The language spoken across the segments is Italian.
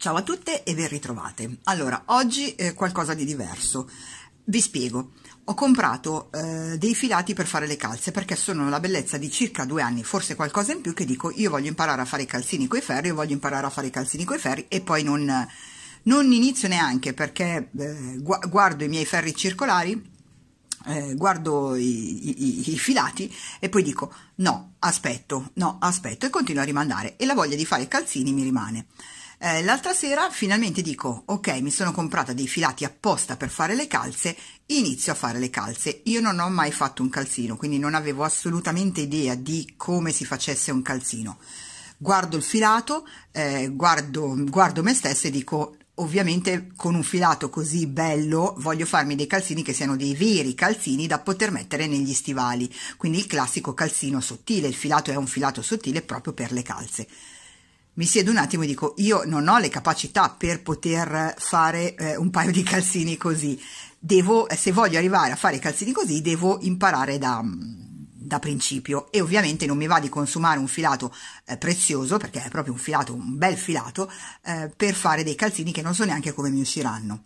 Ciao a tutte e ben ritrovate. Allora, oggi eh, qualcosa di diverso. Vi spiego. Ho comprato eh, dei filati per fare le calze perché sono la bellezza di circa due anni, forse qualcosa in più, che dico io voglio imparare a fare i calzini coi ferri, io voglio imparare a fare i calzini coi ferri e poi non, non inizio neanche perché eh, guardo i miei ferri circolari eh, guardo i, i, i, filati e poi dico no, aspetto, no, aspetto e continuo a rimandare e la voglia di fare i calzini mi rimane. Eh, l'altra sera finalmente dico, ok, mi sono comprata dei filati apposta per fare le calze, inizio a fare le calze. Io non ho mai fatto un calzino, quindi non avevo assolutamente idea di come si facesse un calzino. Guardo il filato, eh, guardo, guardo me stessa e dico, ovviamente con un filato così bello voglio farmi dei calzini che siano dei veri calzini da poter mettere negli stivali quindi il classico calzino sottile il filato è un filato sottile proprio per le calze mi siedo un attimo e dico io non ho le capacità per poter fare eh, un paio di calzini così, devo, eh, se voglio arrivare a fare i calzini così devo imparare da, da principio e ovviamente non mi va di consumare un filato eh, prezioso perché è proprio un filato, un bel filato eh, per fare dei calzini che non so neanche come mi usciranno.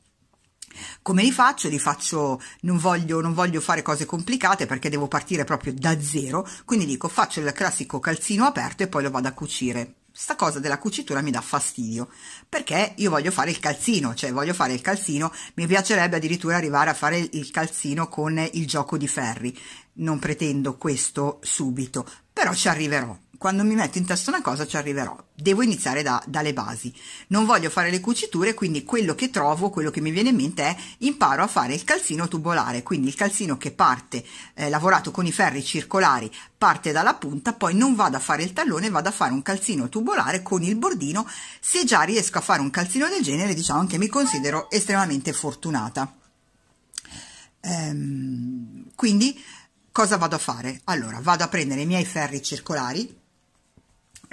Come li faccio? Li faccio, non voglio, non voglio, fare cose complicate perché devo partire proprio da zero, quindi dico faccio il classico calzino aperto e poi lo vado a cucire sta cosa della cucitura mi dà fastidio perché io voglio fare il calzino cioè voglio fare il calzino mi piacerebbe addirittura arrivare a fare il calzino con il gioco di ferri non pretendo questo subito però ci arriverò quando mi metto in testa una cosa ci arriverò. Devo iniziare da, dalle basi. Non voglio fare le cuciture, quindi quello che trovo, quello che mi viene in mente è imparo a fare il calzino tubolare, quindi il calzino che parte eh, lavorato con i ferri circolari, parte dalla punta, poi non vado a fare il tallone, vado a fare un calzino tubolare con il bordino. Se già riesco a fare un calzino del genere, diciamo che mi considero estremamente fortunata. Ehm, quindi cosa vado a fare? Allora, vado a prendere i miei ferri circolari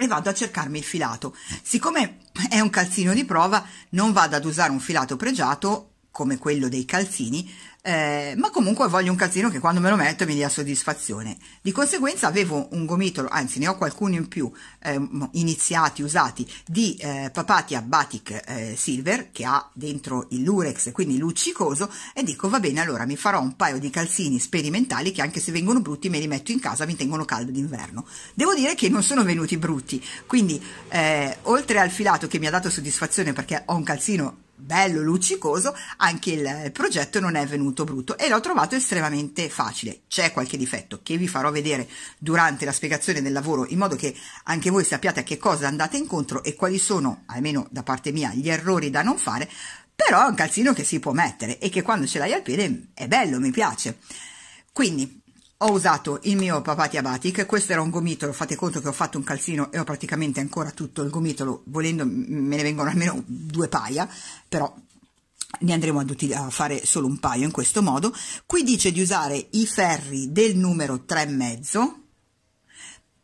e vado a cercarmi il filato. Siccome è un calzino di prova, non vado ad usare un filato pregiato come quello dei calzini, eh, ma comunque voglio un calzino che quando me lo metto mi dia soddisfazione. Di conseguenza avevo un gomitolo, anzi ne ho qualcuno in più, eh, iniziati, usati, di eh, Papatia Batic eh, Silver, che ha dentro il lurex, quindi luccicoso, e dico va bene, allora mi farò un paio di calzini sperimentali che anche se vengono brutti me li metto in casa, mi tengono caldo d'inverno. Devo dire che non sono venuti brutti, quindi eh, oltre al filato che mi ha dato soddisfazione perché ho un calzino bello luccicoso, anche il progetto non è venuto brutto e l'ho trovato estremamente facile. C'è qualche difetto che vi farò vedere durante la spiegazione del lavoro in modo che anche voi sappiate a che cosa andate incontro e quali sono, almeno da parte mia, gli errori da non fare, però è un calzino che si può mettere e che quando ce l'hai al piede è bello, mi piace. Quindi ho usato il mio Papati Abatic, questo era un gomitolo, fate conto che ho fatto un calzino e ho praticamente ancora tutto il gomitolo, volendo me ne vengono almeno due paia, però ne andremo a fare solo un paio in questo modo. Qui dice di usare i ferri del numero e mezzo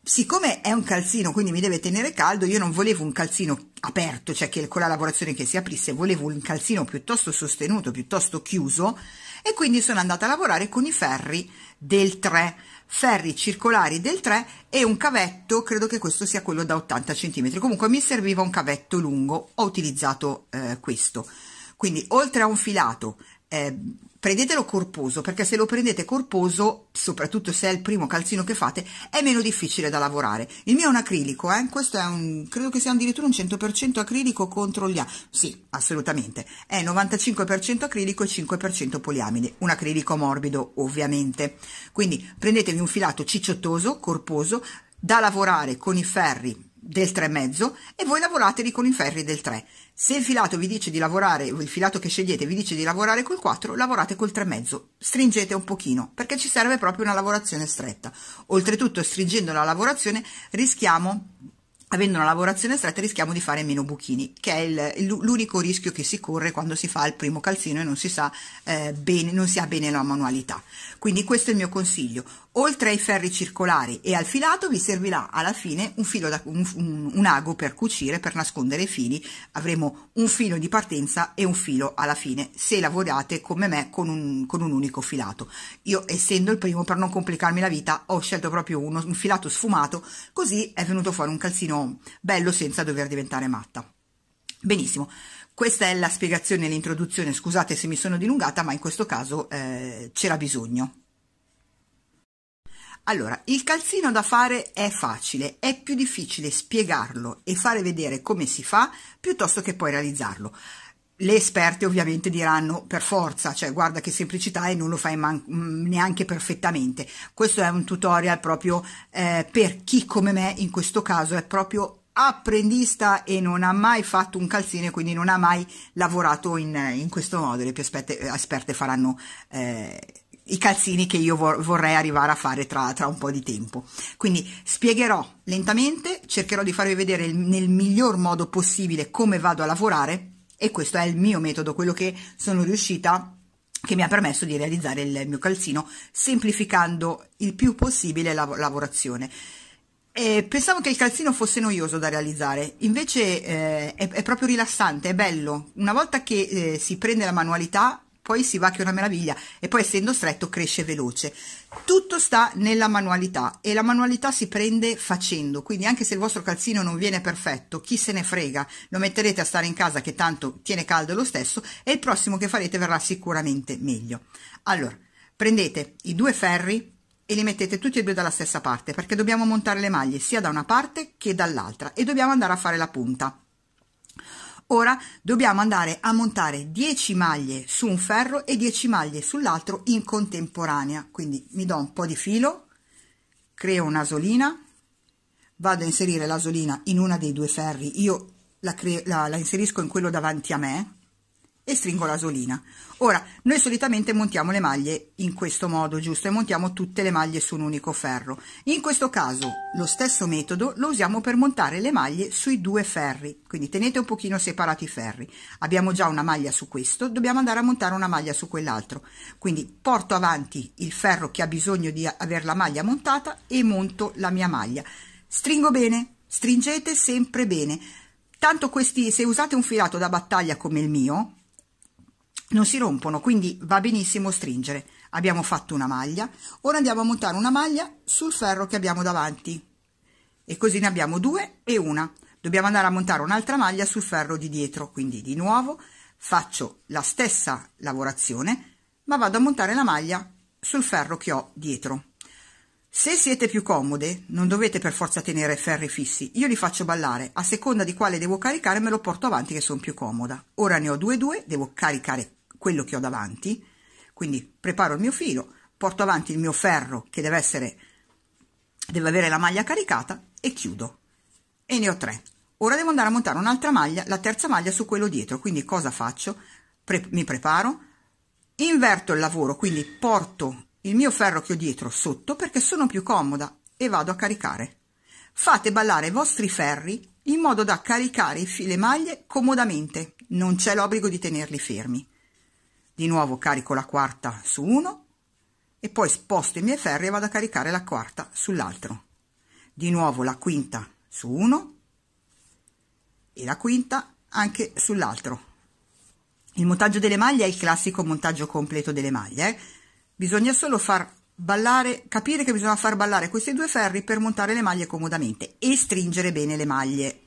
siccome è un calzino quindi mi deve tenere caldo io non volevo un calzino aperto cioè che con la lavorazione che si aprisse volevo un calzino piuttosto sostenuto piuttosto chiuso e quindi sono andata a lavorare con i ferri del 3, ferri circolari del 3 e un cavetto, credo che questo sia quello da 80 cm, comunque mi serviva un cavetto lungo, ho utilizzato eh, questo. Quindi oltre a un filato eh, prendetelo corposo, perché se lo prendete corposo, soprattutto se è il primo calzino che fate, è meno difficile da lavorare. Il mio è un acrilico, eh? questo è un, credo che sia addirittura un 100% acrilico contro gli altri, sì, assolutamente, è 95% acrilico e 5% poliamide, un acrilico morbido ovviamente. Quindi prendetevi un filato cicciottoso, corposo, da lavorare con i ferri del 3,5 e voi lavorateli con i ferri del 3. Se il filato vi dice di lavorare, il filato che scegliete vi dice di lavorare col 4, lavorate col 3,5, stringete un pochino, perché ci serve proprio una lavorazione stretta. Oltretutto, stringendo la lavorazione, rischiamo, avendo una lavorazione stretta, rischiamo di fare meno buchini, che è l'unico rischio che si corre quando si fa il primo calzino e non si sa eh, bene, non si ha bene la manualità. Quindi questo è il mio consiglio. Oltre ai ferri circolari e al filato vi servirà alla fine un, filo da, un, un, un ago per cucire, per nascondere i fili, avremo un filo di partenza e un filo alla fine se lavorate come me con un, con un unico filato. Io essendo il primo per non complicarmi la vita ho scelto proprio uno, un filato sfumato così è venuto fuori un calzino bello senza dover diventare matta. Benissimo, questa è la spiegazione e l'introduzione, scusate se mi sono dilungata ma in questo caso eh, c'era bisogno. Allora, il calzino da fare è facile, è più difficile spiegarlo e fare vedere come si fa piuttosto che poi realizzarlo. Le esperte ovviamente diranno per forza, cioè guarda che semplicità e non lo fai mm, neanche perfettamente. Questo è un tutorial proprio eh, per chi come me in questo caso è proprio apprendista e non ha mai fatto un calzino e quindi non ha mai lavorato in, in questo modo. Le più esperte, eh, esperte faranno... Eh, i calzini che io vorrei arrivare a fare tra, tra, un po' di tempo. Quindi spiegherò lentamente, cercherò di farvi vedere il, nel miglior modo possibile come vado a lavorare e questo è il mio metodo, quello che sono riuscita che mi ha permesso di realizzare il mio calzino semplificando il più possibile la lavorazione. E pensavo che il calzino fosse noioso da realizzare, invece eh, è, è, proprio rilassante, è bello. Una volta che eh, si prende la manualità poi si va che è una meraviglia e poi essendo stretto cresce veloce tutto sta nella manualità e la manualità si prende facendo quindi anche se il vostro calzino non viene perfetto chi se ne frega lo metterete a stare in casa che tanto tiene caldo lo stesso e il prossimo che farete verrà sicuramente meglio allora prendete i due ferri e li mettete tutti e due dalla stessa parte perché dobbiamo montare le maglie sia da una parte che dall'altra e dobbiamo andare a fare la punta Ora dobbiamo andare a montare 10 maglie su un ferro e 10 maglie sull'altro in contemporanea. Quindi mi do un po' di filo, creo un'asolina, vado a inserire l'asolina in una dei due ferri, io la, la, la inserisco in quello davanti a me, e stringo la solina. Ora, noi solitamente montiamo le maglie in questo modo, giusto? E montiamo tutte le maglie su un unico ferro. In questo caso lo stesso metodo lo usiamo per montare le maglie sui due ferri, quindi tenete un pochino separati i ferri. Abbiamo già una maglia su questo, dobbiamo andare a montare una maglia su quell'altro. Quindi porto avanti il ferro che ha bisogno di avere la maglia montata e monto la mia maglia. Stringo bene, stringete sempre bene. Tanto questi, se usate un filato da battaglia come il mio, non si rompono, quindi va benissimo stringere. Abbiamo fatto una maglia, ora andiamo a montare una maglia sul ferro che abbiamo davanti e così ne abbiamo due e una. Dobbiamo andare a montare un'altra maglia sul ferro di dietro, quindi di nuovo faccio la stessa lavorazione ma vado a montare la maglia sul ferro che ho dietro. Se siete più comode, non dovete per forza tenere ferri fissi, io li faccio ballare, a seconda di quale devo caricare me lo porto avanti che sono più comoda. Ora ne ho due due, devo caricare quello che ho davanti, quindi preparo il mio filo, porto avanti il mio ferro che deve essere deve avere la maglia caricata e chiudo e ne ho tre ora devo andare a montare un'altra maglia la terza maglia su quello dietro quindi cosa faccio Pre mi preparo inverto il lavoro quindi porto il mio ferro che ho dietro sotto perché sono più comoda e vado a caricare fate ballare i vostri ferri in modo da caricare i file maglie comodamente non c'è l'obbligo di tenerli fermi di nuovo carico la quarta su uno e poi sposto i miei ferri e vado a caricare la quarta sull'altro di nuovo la quinta su uno e la quinta anche sull'altro il montaggio delle maglie è il classico montaggio completo delle maglie eh? bisogna solo far ballare capire che bisogna far ballare questi due ferri per montare le maglie comodamente e stringere bene le maglie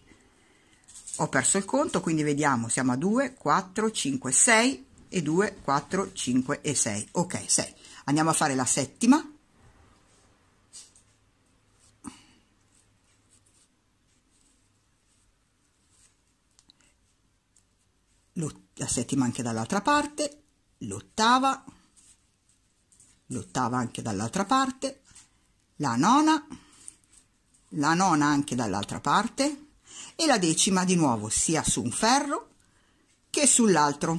ho perso il conto quindi vediamo siamo a 2 4 5 6 e 2, 4, 5 e 6. Ok, 6. Andiamo a fare la settima. La settima anche dall'altra parte, l'ottava, l'ottava anche dall'altra parte, la nona, la nona anche dall'altra parte e la decima di nuovo sia su un ferro che sull'altro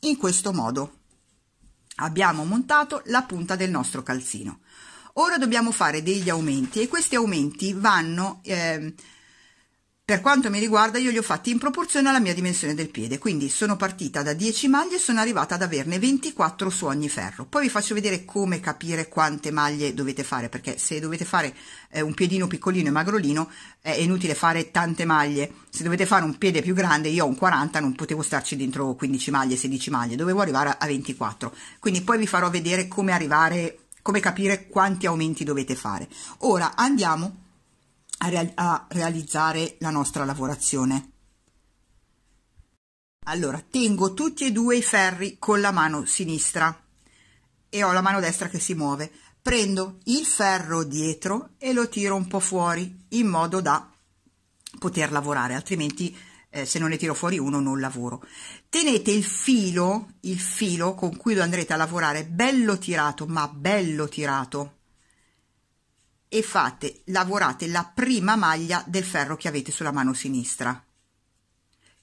in questo modo abbiamo montato la punta del nostro calzino ora dobbiamo fare degli aumenti e questi aumenti vanno eh, per quanto mi riguarda io li ho fatti in proporzione alla mia dimensione del piede, quindi sono partita da 10 maglie e sono arrivata ad averne 24 su ogni ferro. Poi vi faccio vedere come capire quante maglie dovete fare, perché se dovete fare eh, un piedino piccolino e magrolino è inutile fare tante maglie. Se dovete fare un piede più grande, io ho un 40, non potevo starci dentro 15 maglie, 16 maglie, dovevo arrivare a 24. Quindi poi vi farò vedere come arrivare, come capire quanti aumenti dovete fare. Ora andiamo a, real a realizzare la nostra lavorazione. Allora, tengo tutti e due i ferri con la mano sinistra e ho la mano destra che si muove. Prendo il ferro dietro e lo tiro un po' fuori in modo da poter lavorare, altrimenti eh, se non ne tiro fuori uno non lavoro. Tenete il filo, il filo con cui lo andrete a lavorare bello tirato, ma bello tirato e fate lavorate la prima maglia del ferro che avete sulla mano sinistra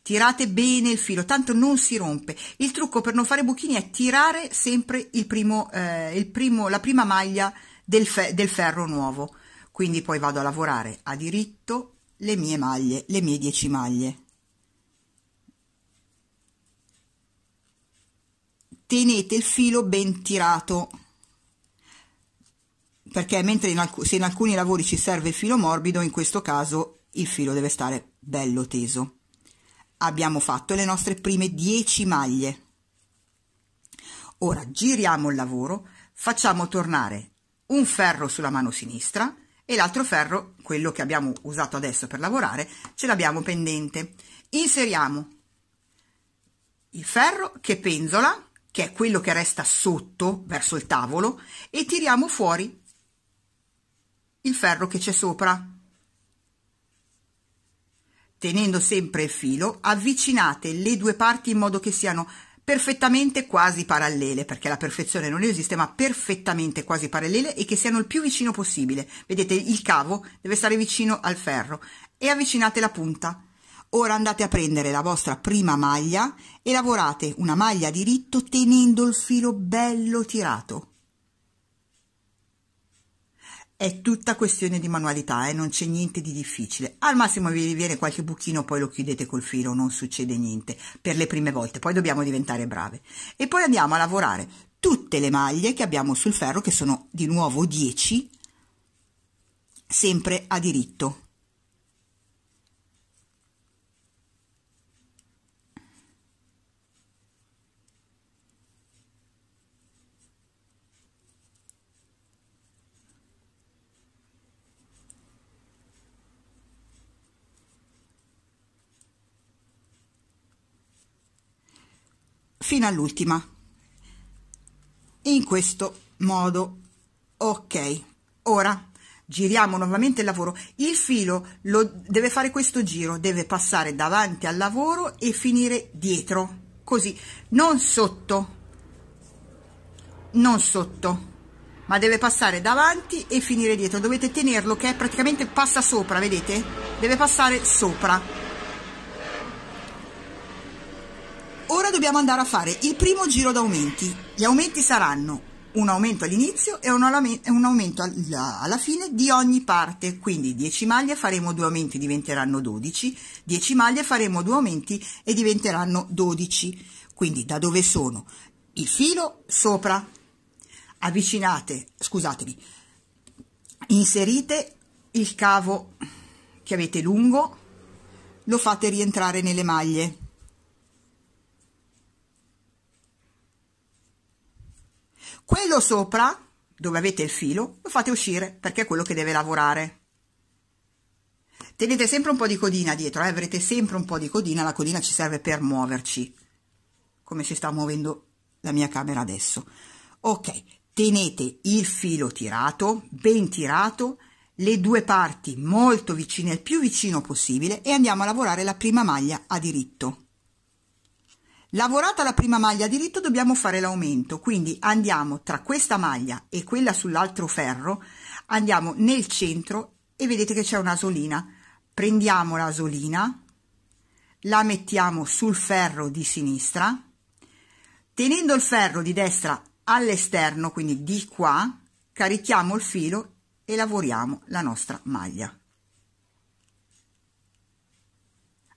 tirate bene il filo tanto non si rompe il trucco per non fare buchini è tirare sempre il primo, eh, il primo la prima maglia del, fe del ferro nuovo quindi poi vado a lavorare a diritto le mie maglie le mie 10 maglie tenete il filo ben tirato perché mentre in alc- se in alcuni lavori ci serve il filo morbido, in questo caso il filo deve stare bello teso. Abbiamo fatto le nostre prime 10 maglie. Ora giriamo il lavoro, facciamo tornare un ferro sulla mano sinistra e l'altro ferro, quello che abbiamo usato adesso per lavorare, ce l'abbiamo pendente. Inseriamo il ferro che penzola, che è quello che resta sotto verso il tavolo, e tiriamo fuori il ferro che c'è sopra. Tenendo sempre il filo, avvicinate le due parti in modo che siano perfettamente quasi parallele, perché la perfezione non esiste, ma perfettamente quasi parallele e che siano il più vicino possibile. Vedete, il cavo deve stare vicino al ferro e avvicinate la punta. Ora andate a prendere la vostra prima maglia e lavorate una maglia diritto tenendo il filo bello tirato è tutta questione di manualità e eh? non c'è niente di difficile al massimo vi viene qualche buchino poi lo chiudete col filo non succede niente per le prime volte poi dobbiamo diventare brave e poi andiamo a lavorare tutte le maglie che abbiamo sul ferro che sono di nuovo 10 sempre a diritto fino all'ultima in questo modo ok ora giriamo nuovamente il lavoro il filo lo deve fare questo giro deve passare davanti al lavoro e finire dietro così non sotto non sotto ma deve passare davanti e finire dietro dovete tenerlo che è praticamente passa sopra vedete deve passare sopra Ora dobbiamo andare a fare il primo giro d'aumenti. Gli aumenti saranno un aumento all'inizio e un, aumento alla fine di ogni parte, quindi 10 maglie faremo due aumenti diventeranno 12, 10 maglie faremo due aumenti e diventeranno 12, quindi da dove sono? Il filo sopra, avvicinate, scusatemi, inserite il cavo che avete lungo, lo fate rientrare nelle maglie Quello sopra, dove avete il filo, lo fate uscire perché è quello che deve lavorare. Tenete sempre un po' di codina dietro, eh? avrete sempre un po' di codina, la codina ci serve per muoverci, come si sta muovendo la mia camera adesso. Ok, tenete il filo tirato, ben tirato, le due parti molto vicine, il più vicino possibile e andiamo a lavorare la prima maglia a diritto. Lavorata la prima maglia diritto dobbiamo fare l'aumento, quindi andiamo tra questa maglia e quella sull'altro ferro, andiamo nel centro e vedete che c'è un'asolina. Prendiamo l'asolina, la mettiamo sul ferro di sinistra, tenendo il ferro di destra all'esterno, quindi di qua, carichiamo il filo e lavoriamo la nostra maglia.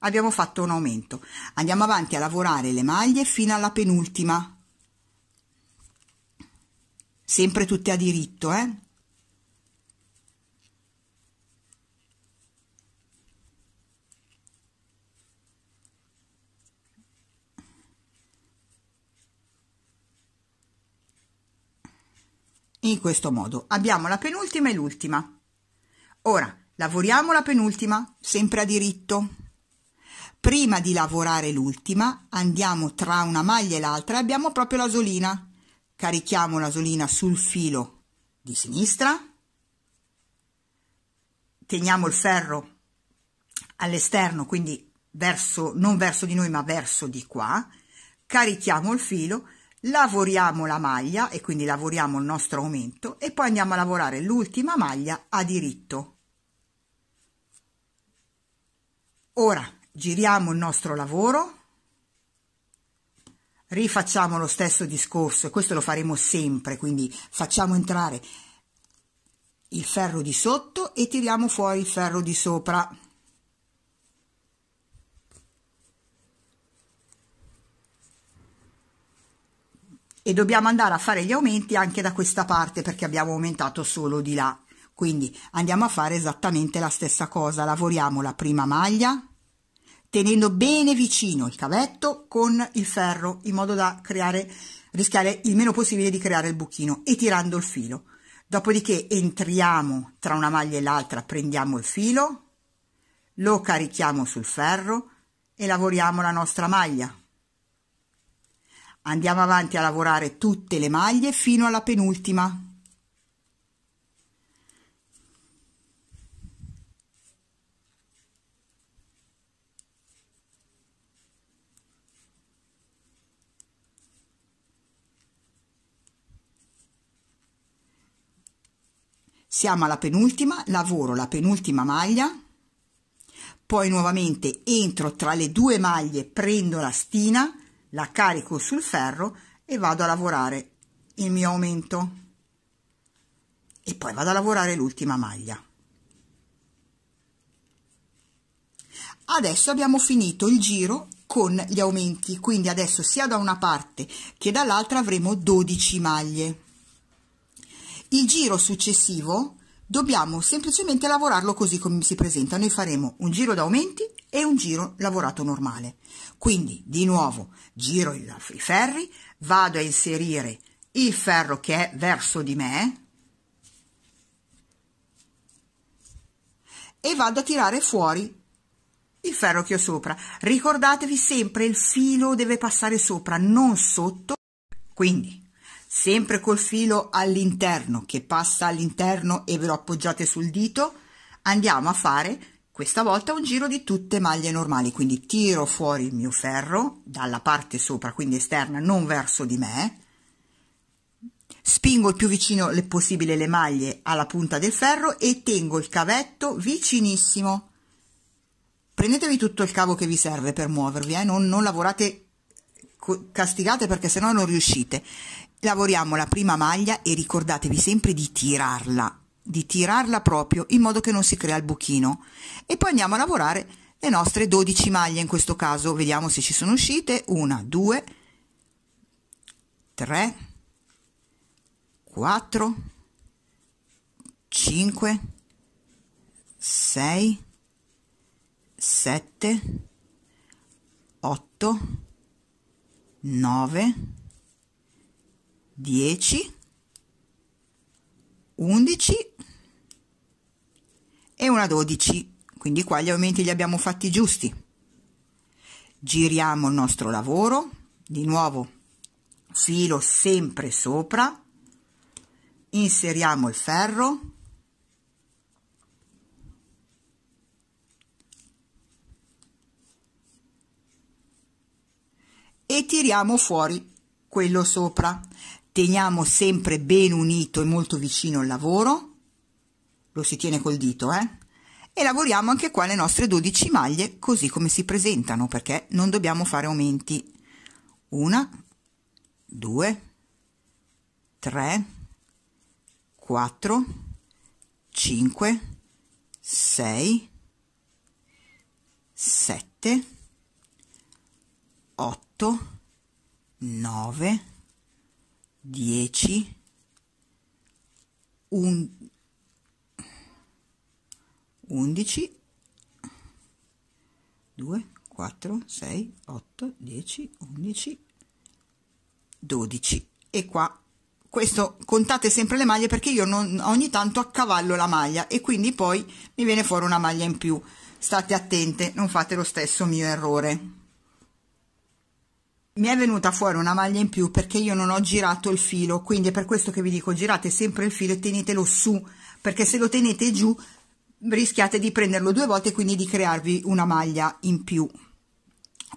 abbiamo fatto un aumento andiamo avanti a lavorare le maglie fino alla penultima sempre tutte a diritto eh? in questo modo abbiamo la penultima e l'ultima ora lavoriamo la penultima sempre a diritto prima di lavorare l'ultima andiamo tra una maglia e l'altra e abbiamo proprio l'asolina. Carichiamo l'asolina sul filo di sinistra, teniamo il ferro all'esterno, quindi verso, non verso di noi ma verso di qua, carichiamo il filo, lavoriamo la maglia e quindi lavoriamo il nostro aumento e poi andiamo a lavorare l'ultima maglia a diritto. Ora giriamo il nostro lavoro rifacciamo lo stesso discorso e questo lo faremo sempre quindi facciamo entrare il ferro di sotto e tiriamo fuori il ferro di sopra e dobbiamo andare a fare gli aumenti anche da questa parte perché abbiamo aumentato solo di là quindi andiamo a fare esattamente la stessa cosa lavoriamo la prima maglia tenendo bene vicino il cavetto con il ferro in modo da creare, rischiare il meno possibile di creare il buchino e tirando il filo. Dopodiché entriamo tra una maglia e l'altra, prendiamo il filo, lo carichiamo sul ferro e lavoriamo la nostra maglia. Andiamo avanti a lavorare tutte le maglie fino alla penultima. siamo alla penultima lavoro la penultima maglia poi nuovamente entro tra le due maglie prendo la stina la carico sul ferro e vado a lavorare il mio aumento e poi vado a lavorare l'ultima maglia adesso abbiamo finito il giro con gli aumenti quindi adesso sia da una parte che dall'altra avremo 12 maglie il giro successivo dobbiamo semplicemente lavorarlo così come si presenta. Noi faremo un giro d'aumenti e un giro lavorato normale. Quindi, di nuovo, giro i ferri, vado a inserire il ferro che è verso di me e vado a tirare fuori il ferro che ho sopra. Ricordatevi sempre il filo deve passare sopra, non sotto. Quindi sempre col filo all'interno che passa all'interno e ve lo appoggiate sul dito andiamo a fare questa volta un giro di tutte maglie normali quindi tiro fuori il mio ferro dalla parte sopra quindi esterna non verso di me spingo il più vicino possibile le maglie alla punta del ferro e tengo il cavetto vicinissimo prendetevi tutto il cavo che vi serve per muovervi eh? non, non lavorate castigate perché sennò non riuscite. Lavoriamo la prima maglia e ricordatevi sempre di tirarla, di tirarla proprio in modo che non si crea il buchino. E poi andiamo a lavorare le nostre 12 maglie in questo caso, vediamo se ci sono uscite. 1, 2, 3, 4, 5, 6, 7, 8, 9, 10, 11 e una 12, quindi qua gli aumenti li abbiamo fatti giusti. Giriamo il nostro lavoro, di nuovo filo sempre sopra, inseriamo il ferro, e tiriamo fuori quello sopra. Teniamo sempre ben unito e molto vicino il lavoro, lo si tiene col dito, eh? E lavoriamo anche qua le nostre 12 maglie così come si presentano perché non dobbiamo fare aumenti. Una, due, tre, quattro, cinque, sei, sette, otto. 8 9 10 11 2 4 6 8 10 11 12 e qua questo contate sempre le maglie perché io non, ogni tanto accavallo la maglia e quindi poi mi viene fuori una maglia in più state attente non fate lo stesso mio errore mi è venuta fuori una maglia in più perché io non ho girato il filo quindi è per questo che vi dico girate sempre il filo e tenetelo su perché se lo tenete giù rischiate di prenderlo due volte e quindi di crearvi una maglia in più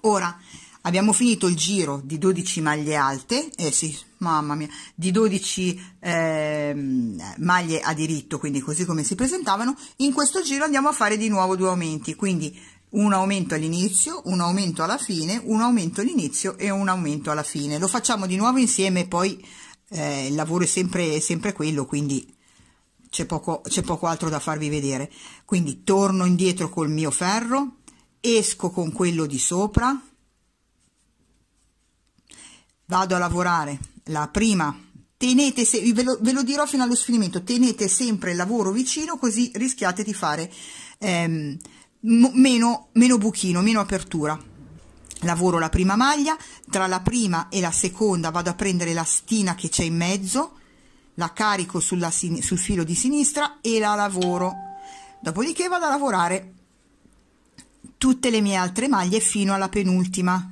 ora abbiamo finito il giro di 12 maglie alte eh sì mamma mia di 12 eh, maglie a diritto quindi così come si presentavano in questo giro andiamo a fare di nuovo due aumenti quindi un aumento all'inizio, un aumento alla fine, un aumento all'inizio e un aumento alla fine. Lo facciamo di nuovo insieme, poi eh, il lavoro è sempre, sempre quello, quindi c'è poco, c'è poco altro da farvi vedere. Quindi torno indietro col mio ferro, esco con quello di sopra, vado a lavorare la prima tenete se, ve, lo, ve lo dirò fino allo sfinimento tenete sempre il lavoro vicino così rischiate di fare ehm, meno, meno buchino, meno apertura lavoro la prima maglia tra la prima e la seconda vado a prendere la stina che c'è in mezzo la carico sulla, sul filo di sinistra e la lavoro dopodiché vado a lavorare tutte le mie altre maglie fino alla penultima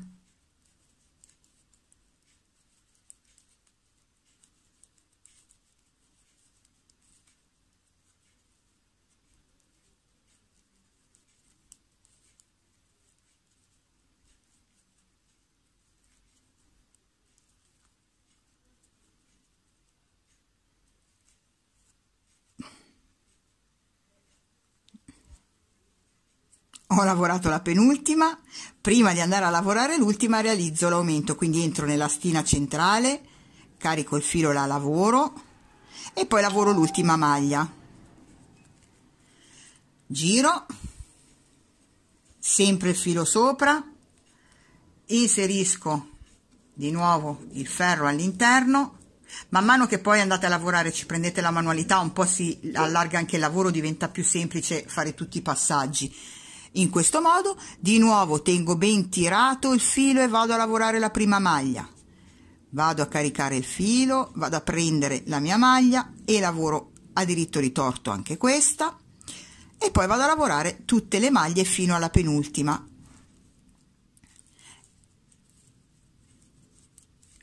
ho lavorato la penultima, prima di andare a lavorare l'ultima realizzo l'aumento, quindi entro nella stina centrale, carico il filo, la lavoro e poi lavoro l'ultima maglia. Giro, sempre il filo sopra, inserisco di nuovo il ferro all'interno, man mano che poi andate a lavorare ci prendete la manualità, un po' si allarga anche il lavoro, diventa più semplice fare tutti i passaggi in questo modo di nuovo tengo ben tirato il filo e vado a lavorare la prima maglia. Vado a caricare il filo, vado a prendere la mia maglia e lavoro a diritto ritorto anche questa e poi vado a lavorare tutte le maglie fino alla penultima.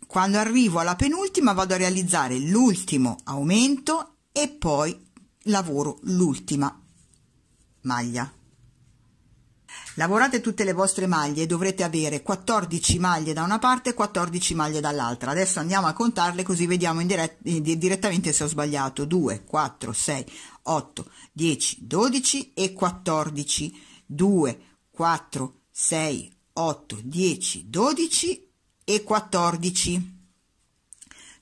Quando arrivo alla penultima vado a realizzare l'ultimo aumento e poi lavoro l'ultima maglia. Lavorate tutte le vostre maglie dovrete avere 14 maglie da una parte e 14 maglie dall'altra. Adesso andiamo a contarle così vediamo eh, direttamente se ho sbagliato. 2, 4, 6, 8, 10, 12 e 14. 2, 4, 6, 8, 10, 12 e 14.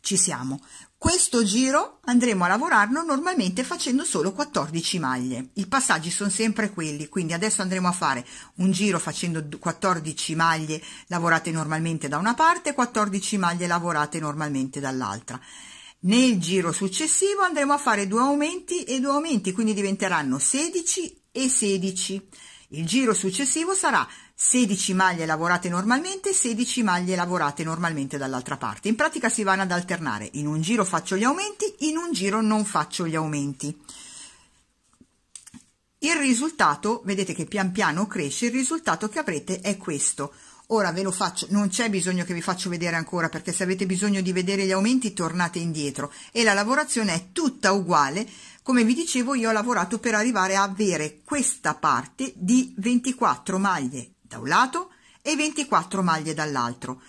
Ci siamo. Questo giro andremo a lavorarlo normalmente facendo solo 14 maglie. I passaggi sono sempre quelli, quindi adesso andremo a fare un giro facendo 14 maglie lavorate normalmente da una parte e 14 maglie lavorate normalmente dall'altra. Nel giro successivo andremo a fare due aumenti e due aumenti, quindi diventeranno 16 e 16. Il giro successivo sarà 16 maglie lavorate normalmente 16 maglie lavorate normalmente dall'altra parte in pratica si vanno ad alternare in un giro faccio gli aumenti in un giro non faccio gli aumenti il risultato vedete che pian piano cresce il risultato che avrete è questo ora ve lo faccio non c'è bisogno che vi faccio vedere ancora perché se avete bisogno di vedere gli aumenti tornate indietro e la lavorazione è tutta uguale come vi dicevo io ho lavorato per arrivare a avere questa parte di 24 maglie da un lato e 24 maglie dall'altro.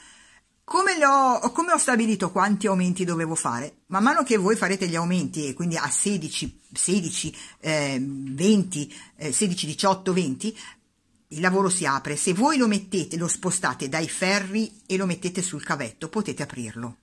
Come, ho, come ho stabilito quanti aumenti dovevo fare? Man mano che voi farete gli aumenti, e quindi a 16, 16, ehm, eh, 20, eh, 16, 18, 20, il lavoro si apre. Se voi lo mettete, lo spostate dai ferri e lo mettete sul cavetto, potete aprirlo.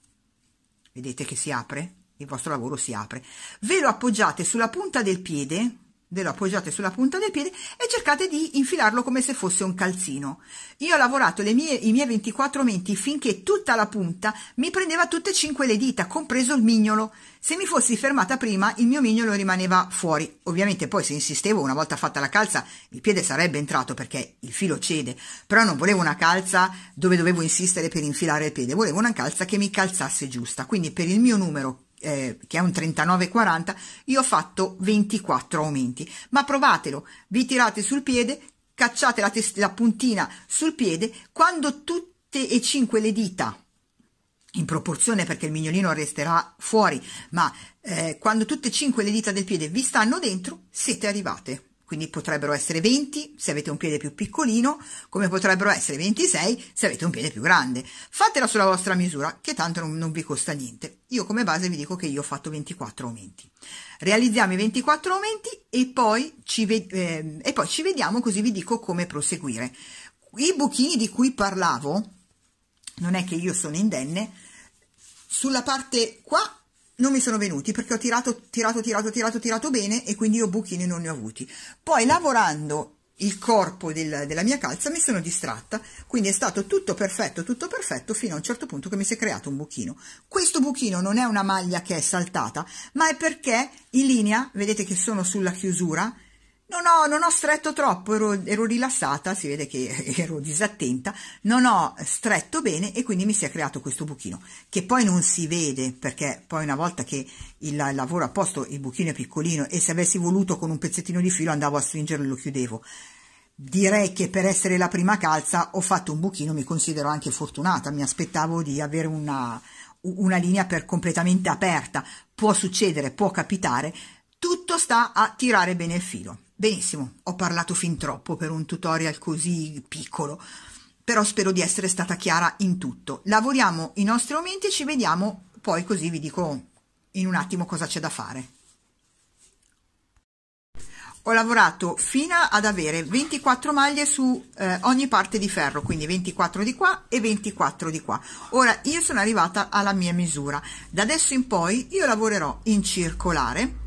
Vedete che si apre? Il vostro lavoro si apre. Ve lo appoggiate sulla punta del piede, ve lo appoggiate sulla punta del piede e cercate di infilarlo come se fosse un calzino. Io ho lavorato mie, i miei 24 menti finché tutta la punta mi prendeva tutte e cinque le dita, compreso il mignolo. Se mi fossi fermata prima, il mio mignolo rimaneva fuori. Ovviamente poi se insistevo, una volta fatta la calza, il piede sarebbe entrato perché il filo cede, però non volevo una calza dove dovevo insistere per infilare il piede, volevo una calza che mi calzasse giusta. Quindi per il mio numero eh, che è un 39,40 io ho fatto 24 aumenti ma provatelo vi tirate sul piede cacciate la, la puntina sul piede quando tutte e cinque le dita in proporzione perché il mignolino resterà fuori ma eh, quando tutte e cinque le dita del piede vi stanno dentro siete arrivate quindi potrebbero essere 20 se avete un piede più piccolino, come potrebbero essere 26 se avete un piede più grande. Fatela sulla vostra misura, che tanto non, non vi costa niente. Io come base vi dico che io ho fatto 24 aumenti. Realizziamo i 24 aumenti e poi ci, ve- eh, e poi ci vediamo così vi dico come proseguire. I buchini di cui parlavo, non è che io sono indenne, sulla parte qua non mi sono venuti perché ho tirato, tirato, tirato, tirato, tirato bene e quindi io buchini non ne ho avuti. Poi lavorando il corpo del, della mia calza mi sono distratta, quindi è stato tutto perfetto, tutto perfetto fino a un certo punto che mi si è creato un buchino. Questo buchino non è una maglia che è saltata, ma è perché in linea, vedete che sono sulla chiusura, non ho, non ho stretto troppo, ero, ero, rilassata, si vede che ero disattenta, non ho stretto bene e quindi mi si è creato questo buchino, che poi non si vede perché poi una volta che il lavoro a posto il buchino è piccolino e se avessi voluto con un pezzettino di filo andavo a stringerlo e lo chiudevo. Direi che per essere la prima calza ho fatto un buchino, mi considero anche fortunata, mi aspettavo di avere una, una linea per completamente aperta, può succedere, può capitare, tutto sta a tirare bene il filo. Benissimo, ho parlato fin troppo per un tutorial così piccolo, però spero di essere stata chiara in tutto. Lavoriamo i nostri aumenti e ci vediamo poi così vi dico in un attimo cosa c'è da fare. Ho lavorato fino ad avere 24 maglie su eh, ogni parte di ferro, quindi 24 di qua e 24 di qua. Ora io sono arrivata alla mia misura. Da adesso in poi io lavorerò in circolare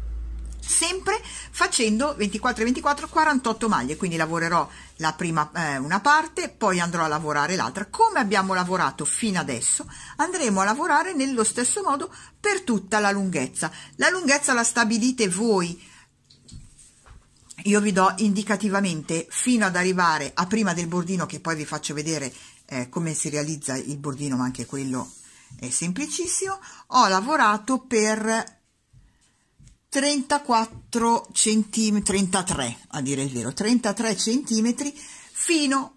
sempre facendo 24 e 24 48 maglie quindi lavorerò la prima eh, una parte poi andrò a lavorare l'altra come abbiamo lavorato fino adesso andremo a lavorare nello stesso modo per tutta la lunghezza la lunghezza la stabilite voi io vi do indicativamente fino ad arrivare a prima del bordino che poi vi faccio vedere eh, come si realizza il bordino ma anche quello è semplicissimo ho lavorato per 34 cm, 33 a dire il vero, 33 cm fino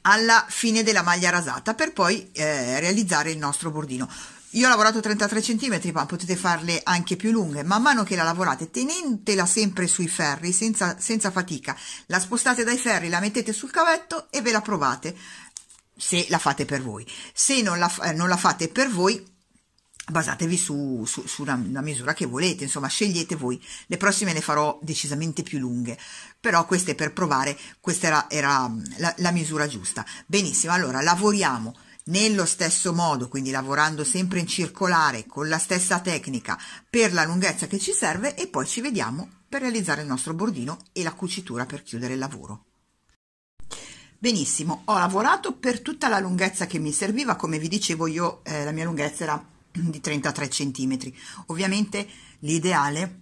alla fine della maglia rasata per poi eh, realizzare il nostro bordino. Io ho lavorato 33 cm, ma potete farle anche più lunghe. Man mano che la lavorate, tenetela sempre sui ferri, senza, senza fatica. La spostate dai ferri, la mettete sul cavetto e ve la provate, se la fate per voi. Se non la, eh, non la fate per voi, basatevi sulla su, su misura che volete, insomma scegliete voi, le prossime le farò decisamente più lunghe, però queste per provare, questa era, era la, la misura giusta. Benissimo, allora lavoriamo nello stesso modo, quindi lavorando sempre in circolare con la stessa tecnica per la lunghezza che ci serve e poi ci vediamo per realizzare il nostro bordino e la cucitura per chiudere il lavoro. Benissimo, ho lavorato per tutta la lunghezza che mi serviva, come vi dicevo io eh, la mia lunghezza era di 33 cm. Ovviamente l'ideale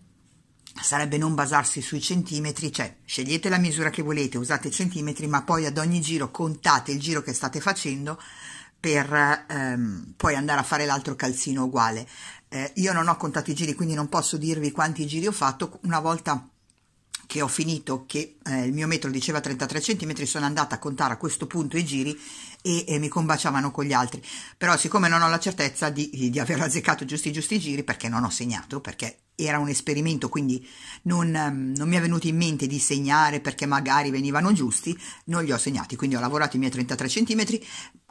sarebbe non basarsi sui centimetri, cioè scegliete la misura che volete, usate i centimetri, ma poi ad ogni giro contate il giro che state facendo per ehm, poi andare a fare l'altro calzino uguale. Eh, io non ho contato i giri, quindi non posso dirvi quanti giri ho fatto. Una volta che ho finito, che eh, il mio metro diceva 33 cm, sono andata a contare a questo punto i giri e, e, mi combaciavano con gli altri. Però siccome non ho la certezza di, di aver azzeccato giusti giusti giri perché non ho segnato, perché era un esperimento, quindi non, non, mi è venuto in mente di segnare perché magari venivano giusti, non li ho segnati, quindi ho lavorato i miei 33 cm,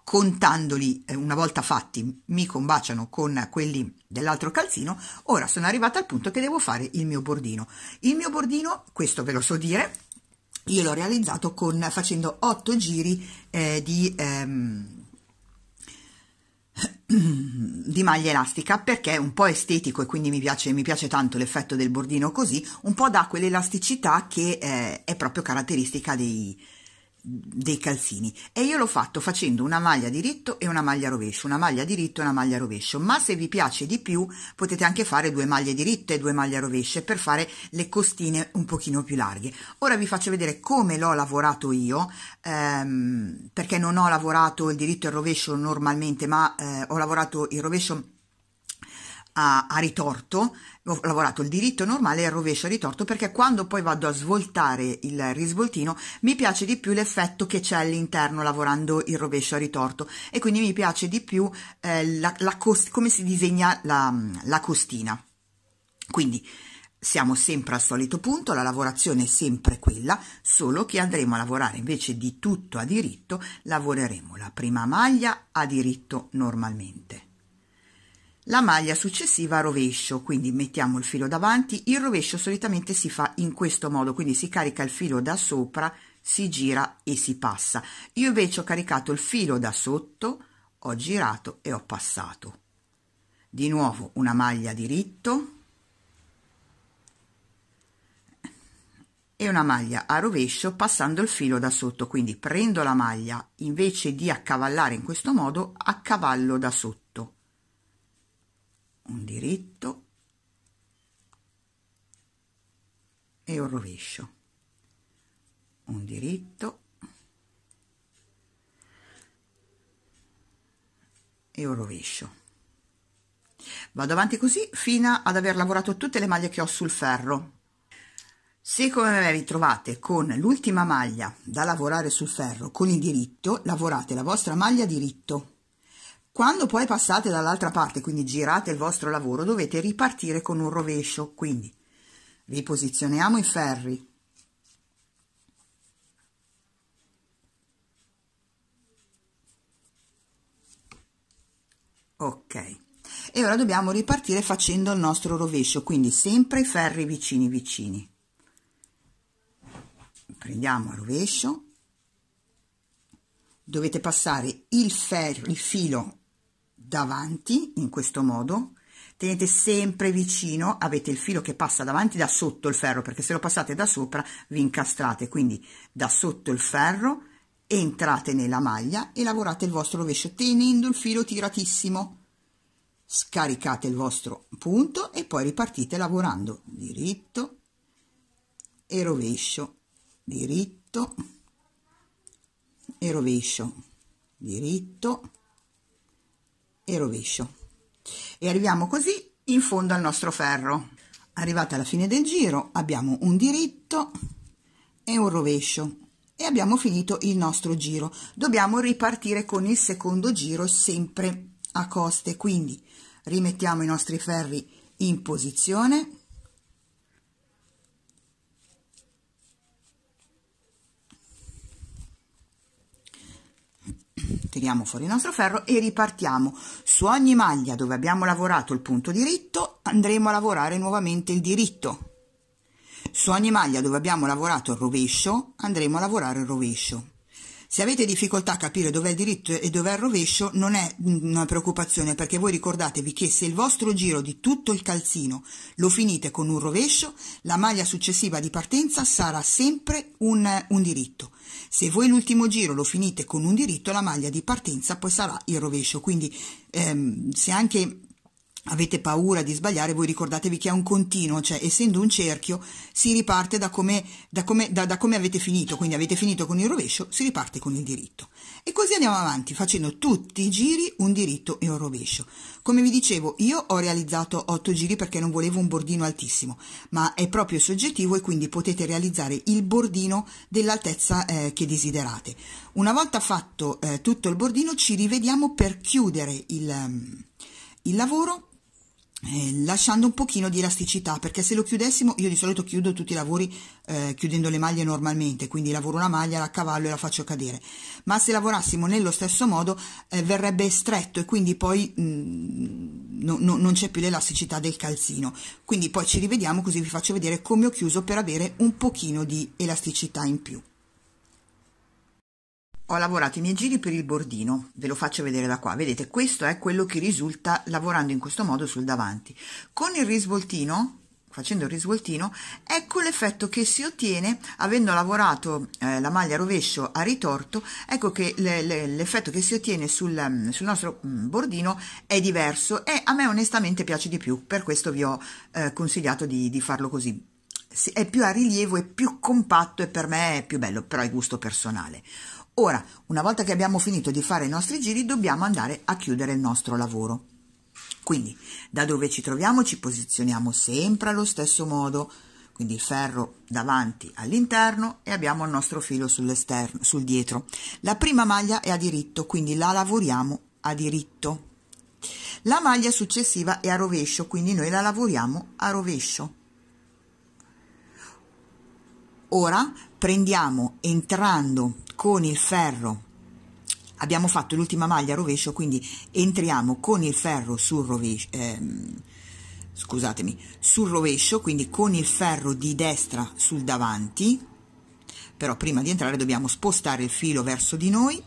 contandoli eh, una volta fatti mi combaciano con quelli dell'altro calzino, ora sono arrivata al punto che devo fare il mio bordino. Il mio bordino, questo ve lo so dire, io l'ho realizzato con, facendo 8 giri eh, di, ehm, di maglia elastica perché è un po' estetico e quindi mi piace, mi piace tanto l'effetto del bordino così, un po' dà quell'elasticità che eh, è proprio caratteristica dei, dei calzini e io l'ho fatto facendo una maglia diritto e una maglia rovescio, una maglia diritto e una maglia rovescio, ma se vi piace di più potete anche fare due maglie diritte e due maglie rovesce per fare le costine un pochino più larghe. Ora vi faccio vedere come l'ho lavorato io, ehm, perché non ho lavorato il diritto e il rovescio normalmente, ma eh, ho lavorato il rovescio a, a ritorto ho lavorato il diritto normale e il rovescio ritorto perché quando poi vado a svoltare il risvoltino mi piace di più l'effetto che c'è all'interno lavorando il rovescio ritorto e quindi mi piace di più eh, la, la cost- come si disegna la, la costina. Quindi siamo sempre al solito punto, la lavorazione è sempre quella, solo che andremo a lavorare invece di tutto a diritto, lavoreremo la prima maglia a diritto normalmente la maglia successiva a rovescio quindi mettiamo il filo davanti il rovescio solitamente si fa in questo modo quindi si carica il filo da sopra si gira e si passa io invece ho caricato il filo da sotto ho girato e ho passato di nuovo una maglia diritto e una maglia a rovescio passando il filo da sotto quindi prendo la maglia invece di accavallare in questo modo accavallo da sotto un diritto e un rovescio un diritto e un rovescio vado avanti così fino ad aver lavorato tutte le maglie che ho sul ferro se come me vi trovate con l'ultima maglia da lavorare sul ferro con il diritto lavorate la vostra maglia diritto quando poi passate dall'altra parte, quindi girate il vostro lavoro, dovete ripartire con un rovescio, quindi riposizioniamo i ferri, ok e ora dobbiamo ripartire facendo il nostro rovescio quindi sempre i ferri vicini vicini prendiamo a rovescio dovete passare il, ferro, il filo davanti in questo modo tenete sempre vicino avete il filo che passa davanti da sotto il ferro perché se lo passate da sopra vi incastrate quindi da sotto il ferro entrate nella maglia e lavorate il vostro rovescio tenendo il filo tiratissimo scaricate il vostro punto e poi ripartite lavorando diritto e rovescio diritto e rovescio diritto e rovescio e arriviamo così in fondo al nostro ferro arrivata alla fine del giro abbiamo un diritto e un rovescio e abbiamo finito il nostro giro dobbiamo ripartire con il secondo giro sempre a coste quindi rimettiamo i nostri ferri in posizione tiriamo fuori il nostro ferro e ripartiamo su ogni maglia dove abbiamo lavorato il punto diritto andremo a lavorare nuovamente il diritto su ogni maglia dove abbiamo lavorato il rovescio andremo a lavorare il rovescio se avete difficoltà a capire dov'è il diritto e dov'è il rovescio non è una preoccupazione perché voi ricordatevi che se il vostro giro di tutto il calzino lo finite con un rovescio la maglia successiva di partenza sarà sempre un, un diritto se voi l'ultimo giro lo finite con un diritto, la maglia di partenza poi sarà il rovescio. Quindi ehm, se anche avete paura di sbagliare, voi ricordatevi che è un continuo, cioè essendo un cerchio si riparte da come, da come, da, da come avete finito, quindi avete finito con il rovescio, si riparte con il diritto. E così andiamo avanti facendo tutti i giri un diritto e un rovescio. Come vi dicevo io ho realizzato 8 giri perché non volevo un bordino altissimo, ma è proprio soggettivo e quindi potete realizzare il bordino dell'altezza eh, che desiderate. Una volta fatto eh, tutto il bordino ci rivediamo per chiudere il, mm, il lavoro eh, lasciando un pochino di elasticità perché se lo chiudessimo io di solito chiudo tutti i lavori eh, chiudendo le maglie normalmente quindi lavoro una maglia la cavallo e la faccio cadere ma se lavorassimo nello stesso modo eh, verrebbe stretto e quindi poi mh, mm, no, no, non c'è più l'elasticità del calzino quindi poi ci rivediamo così vi faccio vedere come ho chiuso per avere un pochino di elasticità in più ho lavorato i miei giri per il bordino, ve lo faccio vedere da qua, vedete questo è quello che risulta lavorando in questo modo sul davanti. Con il risvoltino, facendo il risvoltino, ecco l'effetto che si ottiene avendo lavorato eh, la maglia rovescio a ritorto, ecco che l'effetto che si ottiene sul, mm, sul nostro mm, bordino è diverso e a me onestamente piace di più, per questo vi ho eh, consigliato di, di farlo così. È più a rilievo, è più compatto e per me è più bello, però è gusto personale. Ora, una volta che abbiamo finito di fare i nostri giri, dobbiamo andare a chiudere il nostro lavoro. Quindi, da dove ci troviamo ci posizioniamo sempre allo stesso modo, quindi il ferro davanti all'interno e abbiamo il nostro filo sull'esterno, sul dietro. La prima maglia è a diritto, quindi la lavoriamo a diritto. La maglia successiva è a rovescio, quindi noi la lavoriamo a rovescio. Ora prendiamo entrando con il ferro abbiamo fatto l'ultima maglia rovescio quindi entriamo con il ferro sul rovescio ehm, scusatemi sul rovescio quindi con il ferro di destra sul davanti però prima di entrare dobbiamo spostare il filo verso di noi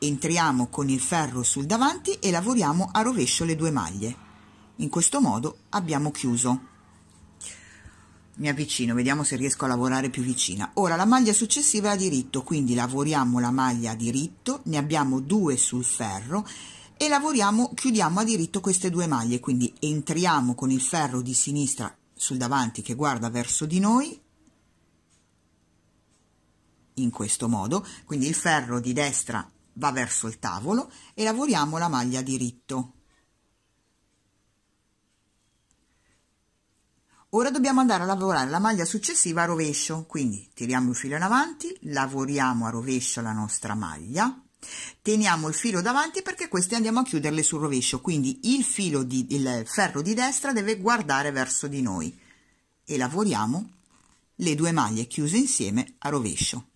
entriamo con il ferro sul davanti e lavoriamo a rovescio le due maglie in questo modo abbiamo chiuso mi avvicino, vediamo se riesco a lavorare più vicina. Ora la maglia successiva è a diritto, quindi lavoriamo la maglia a diritto, ne abbiamo due sul ferro e lavoriamo, chiudiamo a diritto queste due maglie, quindi entriamo con il ferro di sinistra sul davanti che guarda verso di noi, in questo modo, quindi il ferro di destra va verso il tavolo e lavoriamo la maglia a diritto. ora dobbiamo andare a lavorare la maglia successiva a rovescio quindi tiriamo il filo in avanti lavoriamo a rovescio la nostra maglia teniamo il filo davanti perché queste andiamo a chiuderle sul rovescio quindi il filo di il ferro di destra deve guardare verso di noi e lavoriamo le due maglie chiuse insieme a rovescio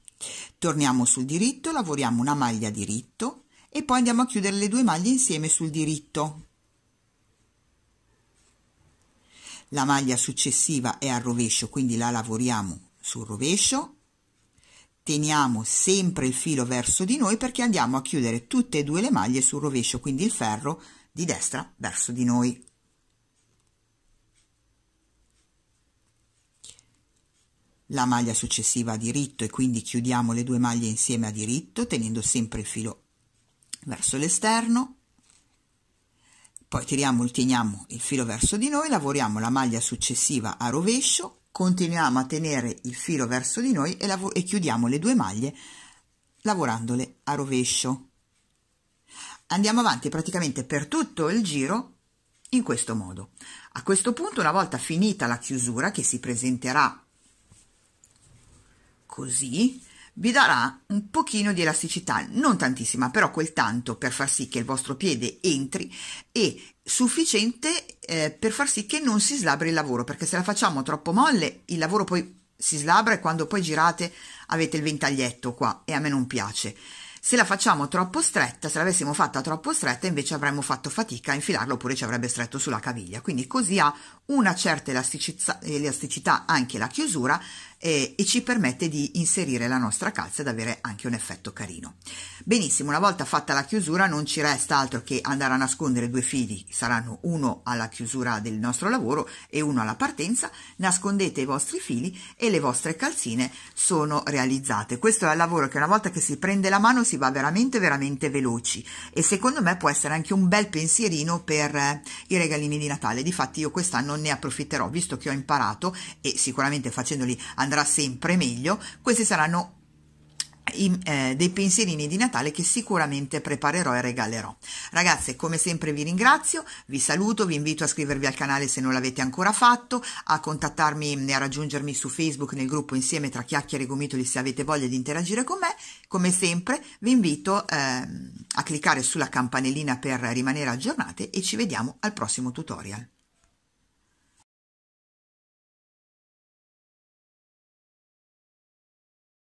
torniamo sul diritto lavoriamo una maglia diritto e poi andiamo a chiudere le due maglie insieme sul diritto la maglia successiva è al rovescio quindi la lavoriamo sul rovescio teniamo sempre il filo verso di noi perché andiamo a chiudere tutte e due le maglie sul rovescio quindi il ferro di destra verso di noi la maglia successiva a diritto e quindi chiudiamo le due maglie insieme a diritto tenendo sempre il filo verso l'esterno poi tiriamo il teniamo il filo verso di noi, lavoriamo la maglia successiva a rovescio, continuiamo a tenere il filo verso di noi e, e chiudiamo le due maglie lavorandole a rovescio. Andiamo avanti praticamente per tutto il giro in questo modo. A questo punto, una volta finita la chiusura che si presenterà così, vi darà un pochino di elasticità, non tantissima, però quel tanto per far sì che il vostro piede entri e sufficiente eh, per far sì che non si slabri il lavoro, perché se la facciamo troppo molle il lavoro poi si slabra e quando poi girate avete il ventaglietto qua e a me non piace. Se la facciamo troppo stretta, se l'avessimo fatta troppo stretta, invece avremmo fatto fatica a infilarlo oppure ci avrebbe stretto sulla caviglia. Quindi così ha una certa elasticità, elasticità anche la chiusura, eh, e ci permette di inserire la nostra calza ed avere anche un effetto carino. Benissimo, una volta fatta la chiusura non ci resta altro che andare a nascondere due fili, saranno uno alla chiusura del nostro lavoro e uno alla partenza, nascondete i vostri fili e le vostre calzine sono realizzate. Questo è il lavoro che una volta che si prende la mano si va veramente veramente veloci e secondo me può essere anche un bel pensierino per eh, i regalini di Natale. Difatti io quest'anno ne approfitterò visto che ho imparato e sicuramente facendoli andare andrà sempre meglio, questi saranno i, eh, dei pensierini di Natale che sicuramente preparerò e regalerò. Ragazze, come sempre vi ringrazio, vi saluto, vi invito a iscrivervi al canale se non l'avete ancora fatto, a contattarmi e a raggiungermi su Facebook nel gruppo Insieme tra chiacchiere e gomitoli se avete voglia di interagire con me. Come sempre vi invito eh, a cliccare sulla campanellina per rimanere aggiornate e ci vediamo al prossimo tutorial.